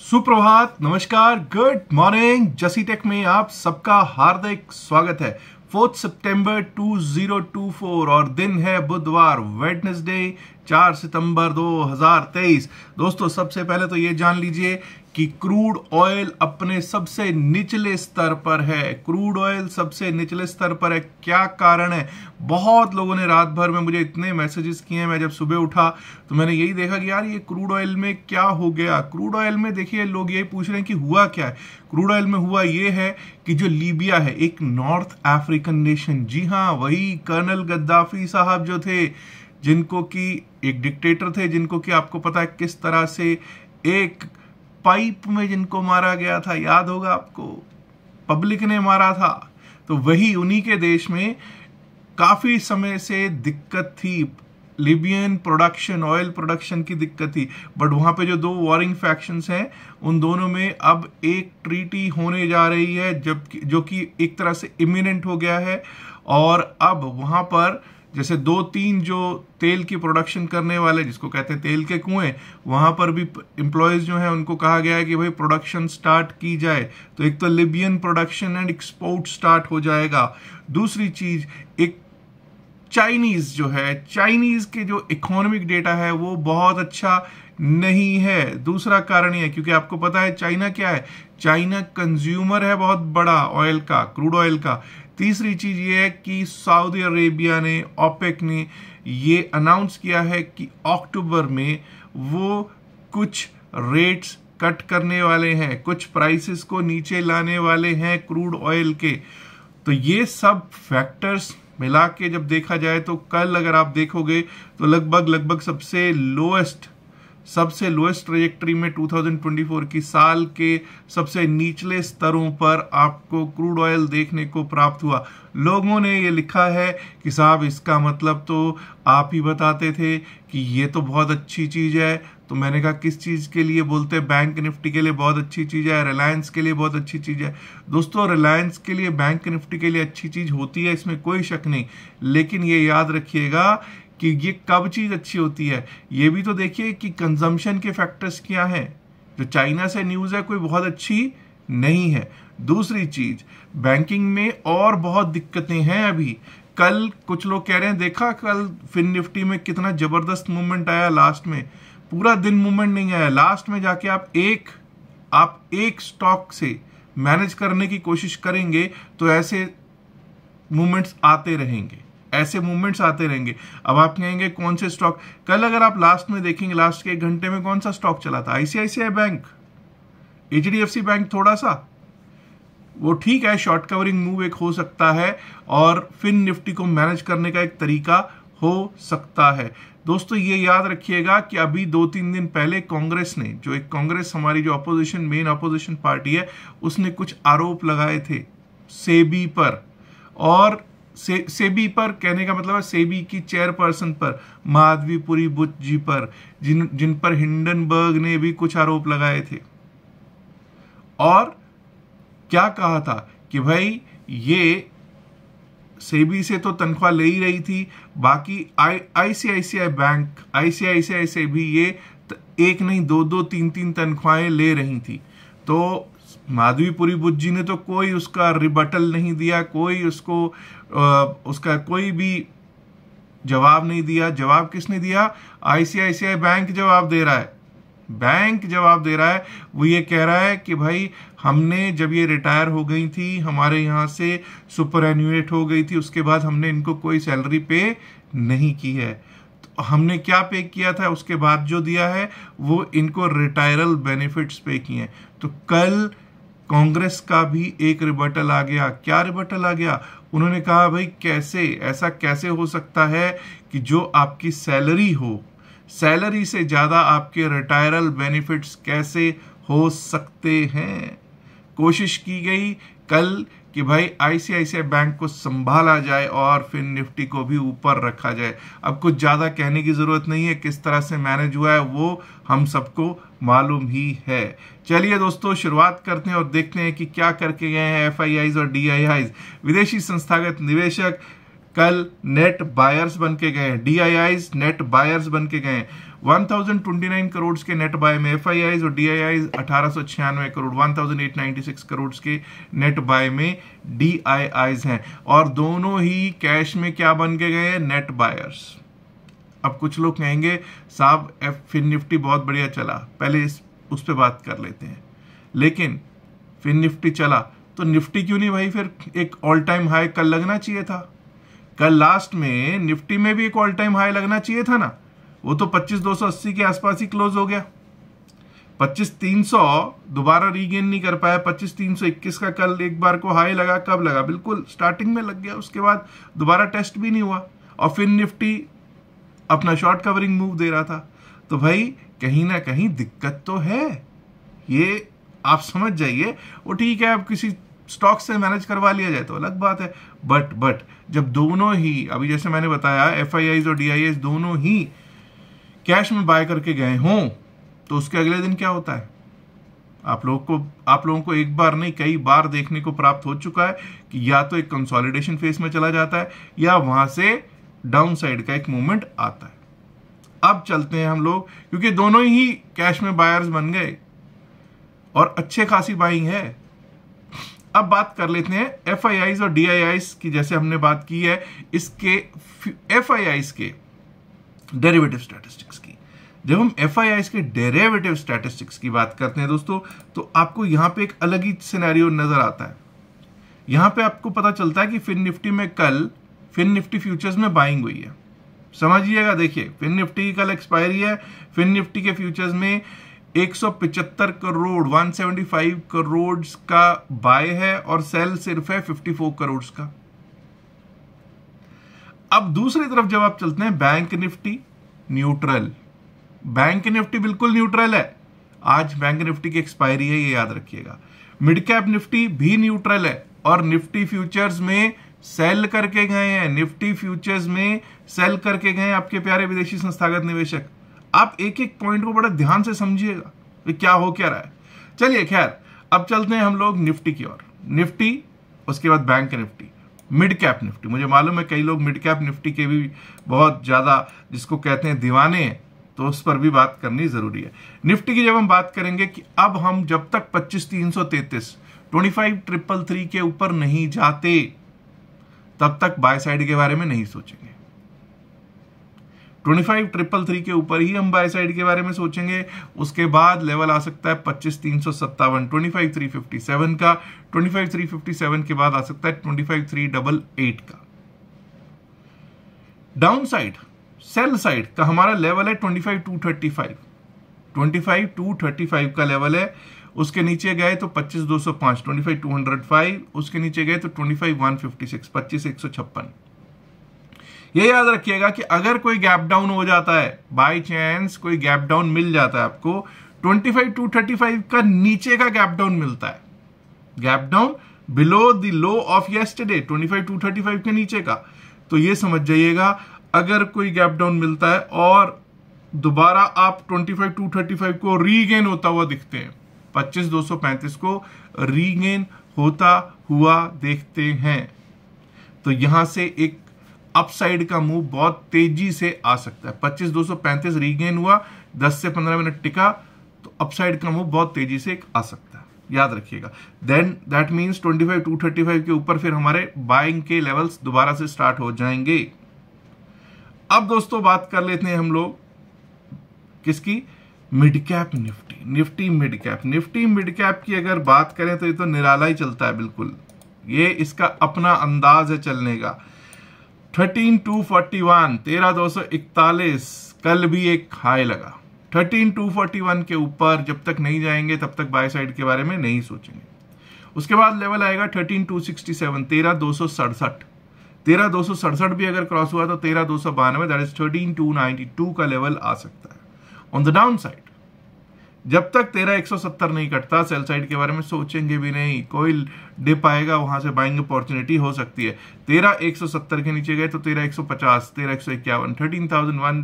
सुप्रभात नमस्कार good morning जसी टेक में आप सबका हार्दिक स्वागत है फोर्थ सितंबर 2024 और दिन है बुधवार वेडनेसडे चार सितंबर 2023 दोस्तों सबसे पहले तो ये जान लीजिए कि क्रूड ऑयल अपने सबसे निचले स्तर पर है क्रूड ऑयल सबसे निचले स्तर पर है क्या कारण है बहुत लोगों ने रात भर में मुझे इतने मैसेजेस किए हैं मैं जब सुबह उठा तो मैंने यही देखा कि यार ये क्रूड ऑयल में क्या हो गया क्रूड ऑयल में देखिए लोग यही पूछ रहे हैं कि हुआ क्या है क्रूड ऑयल में हुआ ये है कि जो लीबिया है एक नॉर्थ अफ्रीकन नेशन जी हाँ वही कर्नल गद्दाफी साहब जो थे जिनको कि एक डिक्टेटर थे जिनको कि आपको पता है किस तरह से एक पाइप में जिनको मारा गया था याद होगा आपको पब्लिक ने मारा था तो वही उन्हीं के देश में काफ़ी समय से दिक्कत थी लिबियन प्रोडक्शन ऑयल प्रोडक्शन की दिक्कत थी बट वहाँ पे जो दो वॉरिंग फैक्शन हैं उन दोनों में अब एक ट्रीटी होने जा रही है जबकि जो कि एक तरह से इमिनेंट हो गया है और अब वहाँ पर जैसे दो तीन जो तेल की प्रोडक्शन करने वाले जिसको कहते हैं तेल के कुएं वहां पर भी एम्प्लॉयज़ जो है उनको कहा गया है कि भाई प्रोडक्शन स्टार्ट की जाए तो एक तो Libyan production and export start हो जाएगा दूसरी चीज़ एक चाइनीज़ जो है चाइनीज़ के जो इकोनॉमिक डेटा है वो बहुत अच्छा नहीं है दूसरा कारण यह क्योंकि आपको पता है चाइना क्या है चाइना कंज्यूमर है बहुत बड़ा ऑयल का क्रूड ऑयल का तीसरी चीज ये है कि सऊदी अरेबिया ने ओपेक ने ये अनाउंस किया है कि अक्टूबर में वो कुछ रेट्स कट करने वाले हैं कुछ प्राइसेस को नीचे लाने वाले हैं क्रूड ऑयल के तो ये सब फैक्टर्स मिला के जब देखा जाए तो कल अगर आप देखोगे तो लगभग लगभग सबसे लोएस्ट सबसे लोएस्ट ट्रेजेक्ट्री में 2024 की साल के सबसे निचले स्तरों पर आपको क्रूड ऑयल देखने को प्राप्त हुआ लोगों ने ये लिखा है कि साहब इसका मतलब तो आप ही बताते थे कि ये तो बहुत अच्छी चीज़ है तो मैंने कहा किस चीज़ के लिए बोलते हैं बैंक निफ्टी के लिए बहुत अच्छी चीज़ है रिलायंस के लिए बहुत अच्छी चीज़ है दोस्तों रिलायंस के लिए बैंक निफ्टी के लिए अच्छी चीज़ होती है इसमें कोई शक नहीं लेकिन ये याद रखिएगा कि ये कब चीज़ अच्छी होती है ये भी तो देखिए कि कंजम्पशन के फैक्टर्स क्या हैं जो चाइना से न्यूज़ है कोई बहुत अच्छी नहीं है दूसरी चीज़ बैंकिंग में और बहुत दिक्कतें हैं अभी कल कुछ लोग कह रहे हैं देखा कल फिन निफ्टी में कितना ज़बरदस्त मूवमेंट आया लास्ट में पूरा दिन मूवमेंट नहीं आया लास्ट में जाके आप एक आप एक स्टॉक से मैनेज करने की कोशिश करेंगे तो ऐसे मूवमेंट्स आते रहेंगे ऐसे मूवमेंट्स आते रहेंगे अब आप कहेंगे कौन से स्टॉक कल अगर आप लास्ट में देखेंगे लास्ट के एक घंटे में कौन सा स्टॉक चला था आईसीआईसीआई बैंक एच बैंक थोड़ा सा वो ठीक है शॉर्ट कवरिंग मूव एक हो सकता है और फिन निफ्टी को मैनेज करने का एक तरीका हो सकता है दोस्तों ये याद रखिएगा कि अभी दो तीन दिन पहले कांग्रेस ने जो एक कांग्रेस हमारी जो अपोजिशन मेन अपोजिशन पार्टी है उसने कुछ आरोप लगाए थे सेबी पर और से, सेबी पर कहने का मतलब है सेबी की चेयरपर्सन पर माधवीपुरी बुद्ध जी पर जिन जिन पर हिंडनबर्ग ने भी कुछ आरोप लगाए थे और क्या कहा था कि भाई ये सेबी से तो तनख्वाह ले ही रही थी बाकी आईसीआईसीआई बैंक आईसीआईसीआई से भी ये एक नहीं दो दो तीन तीन तनख्वाहें ले रही थी तो माधवीपुरी बुद्ध जी ने तो कोई उसका रिबटल नहीं दिया कोई उसको उसका कोई भी जवाब नहीं दिया जवाब किसने दिया आईसीआईसीआई बैंक जवाब दे रहा है बैंक जवाब दे रहा है वो ये कह रहा है कि भाई हमने जब ये रिटायर हो गई थी हमारे यहाँ से सुपर एन्यूएट हो गई थी उसके बाद हमने इनको कोई सैलरी पे नहीं की है तो हमने क्या पे किया था उसके बाद जो दिया है वो इनको रिटायरल बेनिफिट्स पे किए तो कल कांग्रेस का भी एक रिबर्टल आ गया क्या रिबर्टल आ गया उन्होंने कहा भाई कैसे ऐसा कैसे हो सकता है कि जो आपकी सैलरी हो सैलरी से ज़्यादा आपके रिटायरल बेनिफिट्स कैसे हो सकते हैं कोशिश की गई कल कि भाई आईसीआईसीआई बैंक को संभाला जाए और फिर निफ्टी को भी ऊपर रखा जाए अब कुछ ज़्यादा कहने की ज़रूरत नहीं है किस तरह से मैनेज हुआ है वो हम सबको मालूम ही है चलिए दोस्तों शुरुआत करते हैं और देखते हैं कि क्या करके गए हैं एफ और डी विदेशी संस्थागत निवेशक कल नेट बायर्स बन के गए हैं डी नेट बायर्स बन के गए हैं 1029 करोड़ के नेट बाय में एफ और डी अठारह करोड़ 1896 करोड़ के नेट बाय में डी हैं और दोनों ही कैश में क्या बन के गए नेट बायर्स अब कुछ लोग कहेंगे साहब एफ फिन निफ्टी बहुत बढ़िया चला पहले इस उस पर बात कर लेते हैं लेकिन फिन निफ्टी चला तो निफ्टी क्यों नहीं भाई फिर एक ऑल टाइम हाई कल लगना चाहिए था कल लास्ट में निफ्टी में भी एक ऑल टाइम हाई लगना चाहिए था ना वो तो 25,280 के आसपास ही क्लोज हो गया 25,300 दोबारा रीगेन नहीं कर पाया 25,321 का कल एक बार को हाई लगा कब लगा बिल्कुल स्टार्टिंग में लग गया उसके बाद दोबारा टेस्ट भी नहीं हुआ और फिर निफ्टी अपना शॉर्ट कवरिंग मूव दे रहा था तो भाई कहीं ना कहीं दिक्कत तो है ये आप समझ जाइए वो ठीक है अब किसी स्टॉक से मैनेज करवा लिया जाए तो अलग बात है बट बट जब दोनों ही अभी जैसे मैंने बताया एफ और डी दोनों ही कैश में बाय करके गए हों तो उसके अगले दिन क्या होता है आप लोगों को आप लोगों को एक बार नहीं कई बार देखने को प्राप्त हो चुका है कि या तो एक कंसोलिडेशन फेज में चला जाता है या वहां से डाउन साइड का एक मूवमेंट आता है अब चलते हैं हम लोग क्योंकि दोनों ही कैश में बायर्स बन गए और अच्छे खासी बाइंग है अब बात कर लेते हैं एफ और डी की जैसे हमने बात की है इसके एफ के डेरिवेटिव स्टैटिस्टिक्स की जब हम एफ के डेरेवेटिव स्टैटिस्टिक्स की बात करते हैं दोस्तों तो आपको यहाँ पे एक अलग ही सिनेरियो नज़र आता है यहाँ पे आपको पता चलता है कि फिन निफ्टी में कल फिन निफ्टी फ्यूचर्स में बाइंग हुई है समझिएगा देखिए फिन निफ्टी की कल एक्सपायरी है फिन निफ्टी के फ्यूचर्स में एक करोड़ 175 करोड़ का बाय है और सेल सिर्फ है 54 करोड़ का अब दूसरी तरफ जब आप चलते हैं Bank Nifty neutral Bank Nifty बिल्कुल न्यूट्रल है आज बैंक निफ्टी की एक्सपायरी है ये याद रखिएगा मिड कैप निफ्टी भी न्यूट्रल है और निफ्टी फ्यूचर्स में सेल करके गए हैं निफ्टी फ्यूचर्स में सेल करके गए हैं आपके प्यारे विदेशी संस्थागत निवेशक आप एक एक पॉइंट को बड़ा ध्यान से समझिएगा क्या हो क्या रहा है चलिए खैर अब चलते हैं हम लोग निफ्टी की ओर निफ्टी उसके बाद Bank Nifty mid cap Nifty मुझे मालूम है कई लोग मिड कैप निफ्टी के भी बहुत ज़्यादा जिसको कहते हैं दीवाने हैं तो उस पर भी बात करनी ज़रूरी है निफ्टी की जब हम बात करेंगे कि अब हम जब तक पच्चीस तीन सौ तैतीस ट्वेंटी फाइव ट्रिपल थ्री के ऊपर नहीं जाते तब तक बाय साइड के बारे में नहीं सोचेंगे ट्वेंटी फाइव ट्रिपल थ्री के ऊपर ही हम बाय साइड के बारे में सोचेंगे उसके बाद लेवल आ सकता है पच्चीस तीन सौ सत्तावन twenty five three fifty seven का twenty five three fifty seven के बाद आ सकता है twenty five three double eight का डाउन साइड सेल साइड का हमारा लेवल है twenty five two thirty five twenty five two thirty five का लेवल है उसके नीचे गए तो पच्चीस दो सौ पांच twenty five two hundred five उसके नीचे गए तो twenty five one fifty six पच्चीस एक सौ छप्पन ये याद रखिएगा कि अगर कोई गैप डाउन हो जाता है बाय चांस कोई गैप डाउन मिल जाता है आपको 25 टू 35 का नीचे का गैप डाउन मिलता है gap down below the low of yesterday 25 to 35 के नीचे का तो ये समझ जाइएगा अगर कोई गैप डाउन मिलता है और दोबारा आप 25 टू 35 को रीगेन होता हुआ दिखते हैं 25 235 को रीगेन होता हुआ देखते हैं तो यहां से एक अपसाइड का मूव बहुत तेजी से आ सकता है पच्चीस दो सौ पैंतीस रीगेन हुआ दस से पंद्रह मिनट टिका तो अपसाइड का मूव बहुत तेजी से आ सकता है याद रखिएगा देन दैट मीन्स 25 235 के ऊपर फिर हमारे बाइंग के लेवल्स दोबारा से स्टार्ट हो जाएंगे अब दोस्तों बात कर लेते हैं हम लोग किसकी mid cap Nifty Nifty mid cap Nifty mid cap की अगर बात करें तो ये तो निराला ही चलता है बिल्कुल ये इसका अपना अंदाज है चलने का थर्टीन टू फोर्टी वन तेरह दो सौ इकतालीस कल भी एक हाई लगा थर्टीन टू फोर्टी वन के ऊपर जब तक नहीं जाएंगे तब तक बाय साइड के बारे में नहीं सोचेंगे उसके बाद लेवल आएगा थर्टीन टू सिक्सटी सेवन तेरह दो सौ सड़सठ तेरह दो सौ सड़सठ भी अगर क्रॉस हुआ तो तेरह दो सौ बानवे that is thirteen two ninety two का लेवल आ सकता है ऑन द डाउन साइड जब तक तेरा 170 नहीं कटता सेल साइड के बारे में सोचेंगे भी नहीं कोई डिप आएगा वहां से बाइंग अपॉर्चुनिटी हो सकती है तेरा 170 के नीचे गए तो तेरा 150 तेरा एक सौ इक्यावन thirteen thousand one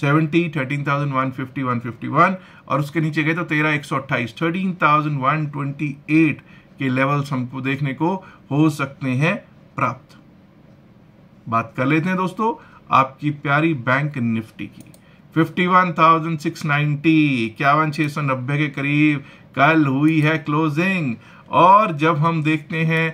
seventy thirteen thousand one fifty one fifty one और उसके नीचे गए तो तेरा एक सौ अट्ठाईस thirteen thousand one twenty eight के लेवल्स हमको देखने को हो सकते हैं प्राप्त बात कर लेते हैं दोस्तों आपकी प्यारी बैंक निफ्टी की 51,690 इक्यावन छः सौ नब्बे के करीब कल हुई है क्लोजिंग और जब हम देखते हैं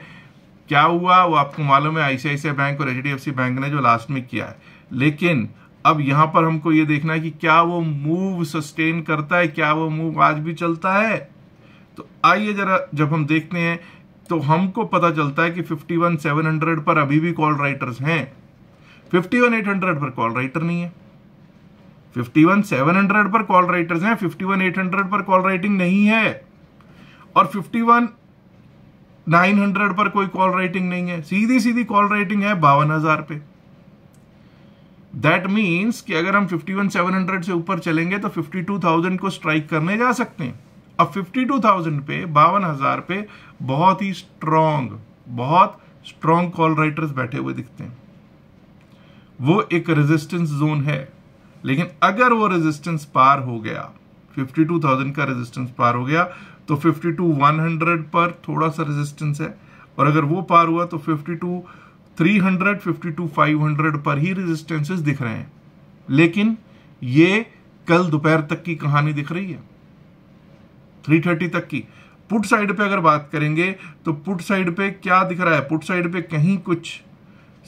क्या हुआ वो आपको मालूम है आईसीआईसी बैंक और एच बैंक ने जो लास्ट में किया है लेकिन अब यहाँ पर हमको ये देखना है कि क्या वो मूव सस्टेन करता है क्या वो मूव आज भी चलता है तो आइए जरा जब हम देखते हैं तो हमको पता चलता है कि 51,700 पर अभी भी कॉल राइटर्स हैं 51,800 पर कॉल राइटर नहीं है फिफ्टी वन सेवन हंड्रेड पर कॉल राइटर्स हैं फिफ्टी वन एट हंड्रेड पर कॉल राइटिंग नहीं है और फिफ्टी वन नाइन हंड्रेड पर कोई कॉल राइटिंग नहीं है सीधी सीधी कॉल राइटिंग है बावन हजार पे दैट मीन्स कि अगर हम फिफ्टी वन सेवन हंड्रेड से ऊपर चलेंगे तो फिफ्टी टू थाउजेंड को स्ट्राइक करने जा सकते हैं अब फिफ्टी टू थाउजेंड पे बावन हजार पे बहुत ही स्ट्रॉन्ग बहुत स्ट्रॉन्ग कॉल राइटर्स बैठे हुए दिखते हैं वो एक रेजिस्टेंस जोन है लेकिन अगर वो रेजिस्टेंस पार हो गया 52,000 का रेजिस्टेंस पार हो गया तो 52,100 पर थोड़ा सा रेजिस्टेंस है और अगर वो पार हुआ तो 52,300, 52,500 पर ही रेजिस्टेंसेस दिख रहे हैं लेकिन ये कल दोपहर तक की कहानी दिख रही है 330 तक की पुट साइड पे अगर बात करेंगे तो पुट साइड पे क्या दिख रहा है पुट साइड पे कहीं कुछ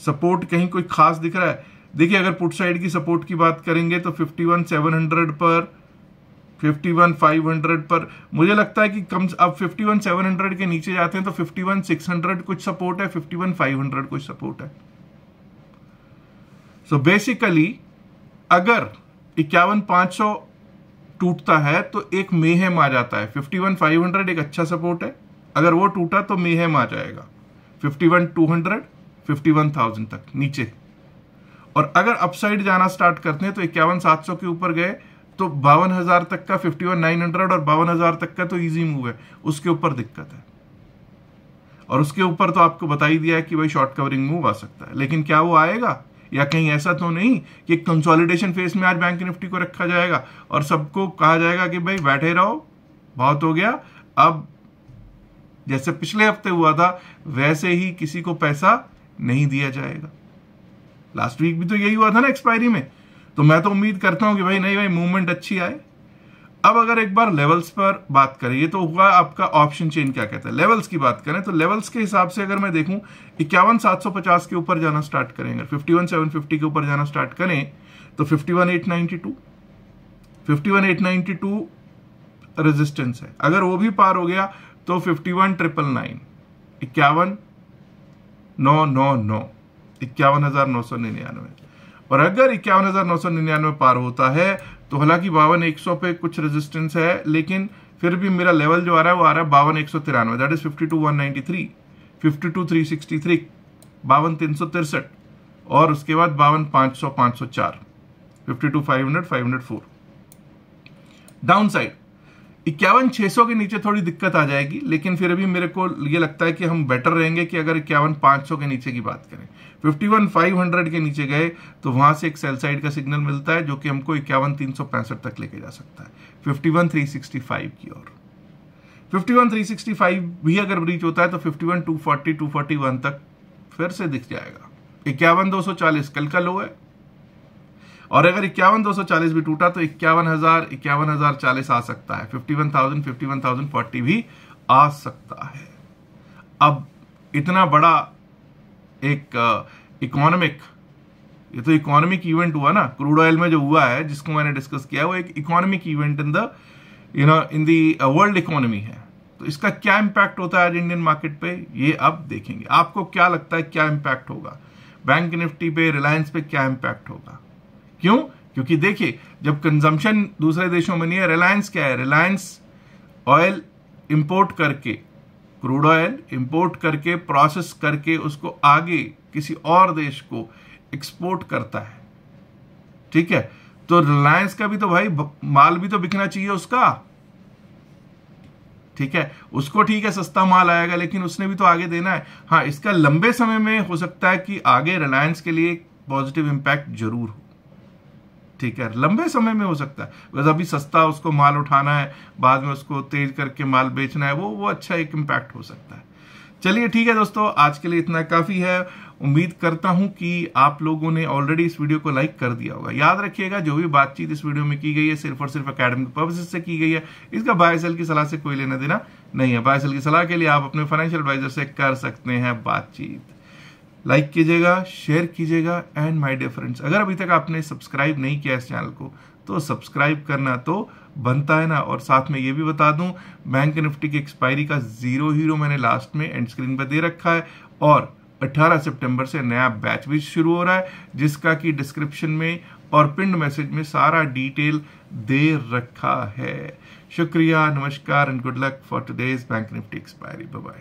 सपोर्ट कहीं कोई खास दिख रहा है देखिए अगर पुट साइड की सपोर्ट की बात करेंगे तो 51,700 पर 51,500 पर मुझे लगता है कि कम अब 51,700 के नीचे जाते हैं तो 51,600 कुछ सपोर्ट है 51,500 कुछ सपोर्ट है सो so बेसिकली अगर इक्यावन सौ टूटता है तो एक मेहम आ जाता है 51,500 एक अच्छा सपोर्ट है अगर वो टूटा तो मेहम आ जाएगा 51,200 51,000 तक नीचे और अगर अपसाइड जाना स्टार्ट करते हैं तो इक्यावन सात सौ के ऊपर गए तो बावन हजार तक का फिफ्टी वन नाइन हंड्रेड और बावन हजार तक का तो इजी मूव है उसके ऊपर दिक्कत है और उसके ऊपर तो आपको बता ही दिया है कि भाई शॉर्ट कवरिंग मूव आ सकता है लेकिन क्या वो आएगा या कहीं ऐसा तो नहीं कि कंसोलिडेशन फेस में आज बैंक निफ्टी को रखा जाएगा और सबको कहा जाएगा कि भाई बैठे रहो बहुत हो गया अब जैसे पिछले हफ्ते हुआ था वैसे ही किसी को पैसा नहीं दिया जाएगा लास्ट वीक भी तो यही हुआ था ना एक्सपायरी में तो मैं तो उम्मीद करता हूं कि भाई नहीं भाई मूवमेंट अच्छी आए अब अगर एक बार लेवल्स पर बात करें ये तो हुआ आपका ऑप्शन चेन क्या कहता है लेवल्स की बात करें तो लेवल्स के हिसाब से अगर मैं देखूं इक्यावन सात सौ पचास के ऊपर जाना स्टार्ट करें अगर फिफ्टी वन सेवन फिफ्टी के ऊपर जाना स्टार्ट करें तो fifty one eight ninety two fifty one eight ninety two resistance है अगर वो भी पार हो गया तो फिफ्टी वन ट्रिपल नाइन इक्यावन नौ नौ नौ इक्यावन हजार नौ सौ निन्यानवे और अगर इक्यावन हजार नौ सौ निन्यानवे पार होता है तो हालांकि बावन एक सौ पे कुछ रेजिस्टेंस है लेकिन फिर भी मेरा लेवल जो आ रहा है वो आ रहा है बावन एक सौ तिरानवे that is fifty two one ninety three fifty two three sixty three बावन तीन सौ तिरसठ और उसके बाद बावन पाँच सौ पाँच सौ चार fifty two five hundred five hundred four downside इक्यावन छः सौ के नीचे थोड़ी दिक्कत आ जाएगी लेकिन फिर अभी मेरे को ये लगता है कि हम बेटर रहेंगे कि अगर इक्यावन पांच सौ के नीचे की बात करें फिफ्टी वन फाइव हंड्रेड के नीचे गए तो वहां से एक सेल साइड का सिग्नल मिलता है जो कि हमको इक्यावन तीन सौ पैंसठ तक लेके जा सकता है fifty one three sixty five की ओर fifty one three sixty five भी अगर ब्रीच होता है तो fifty one two forty two forty one तक फिर से दिख जाएगा इक्यावन दो सौ चालीस कल का लो है और अगर इक्यावन दो सौ चालीस भी टूटा तो इक्यावन हजार इक्यावन हजार चालीस आ सकता है fifty one thousand fifty one thousand forty भी आ सकता है अब इतना बड़ा एक इकोनॉमिक ये तो इकोनॉमिक इवेंट हुआ ना क्रूड ऑयल में जो हुआ है जिसको मैंने डिस्कस किया वो एक economic event in the you know in the world economy है तो इसका क्या इम्पैक्ट होता है आज इंडियन मार्केट पे ये अब देखेंगे आपको क्या लगता है क्या इम्पैक्ट होगा बैंक निफ्टी पे रिलायंस पे क्या इम्पैक्ट होगा क्यों क्योंकि देखिए जब कंजम्पशन दूसरे देशों में नहीं है रिलायंस क्या है रिलायंस ऑयल इंपोर्ट करके क्रूड ऑयल इंपोर्ट करके प्रोसेस करके उसको आगे किसी और देश को एक्सपोर्ट करता है ठीक है तो रिलायंस का भी तो भाई माल भी तो बिकना चाहिए उसका ठीक है उसको ठीक है सस्ता माल आएगा लेकिन उसने भी तो आगे देना है हाँ इसका लंबे समय में हो सकता है कि आगे रिलायंस के लिए पॉजिटिव इंपैक्ट जरूर हो ठीक है लंबे समय में हो सकता है बस अभी सस्ता उसको माल उठाना है बाद में उसको तेज करके माल बेचना है वो वो अच्छा एक इम्पैक्ट हो सकता है चलिए ठीक है दोस्तों आज के लिए इतना काफ़ी है उम्मीद करता हूं कि आप लोगों ने ऑलरेडी इस वीडियो को लाइक कर दिया होगा याद रखिएगा जो भी बातचीत इस वीडियो में की गई है सिर्फ और सिर्फ अकेडमिक पर्पज से की गई है इसका बाय सेल की सलाह से कोई लेना देना नहीं है बाय सेल की सलाह के लिए आप अपने फाइनेंशियल एडवाइजर से कर सकते हैं बातचीत लाइक कीजिएगा शेयर कीजिएगा एंड माय डियर फ्रेंड्स अगर अभी तक आपने सब्सक्राइब नहीं किया इस चैनल को तो सब्सक्राइब करना तो बनता है ना और साथ में ये भी बता दूं बैंक निफ्टी की एक्सपायरी का जीरो हीरो मैंने लास्ट में एंड स्क्रीन पर दे रखा है और 18 सितंबर से नया बैच भी शुरू हो रहा है जिसका कि डिस्क्रिप्शन में और पिंड मैसेज में सारा डिटेल दे रखा है शुक्रिया नमस्कार and good luck for today's bank Nifty expiry bye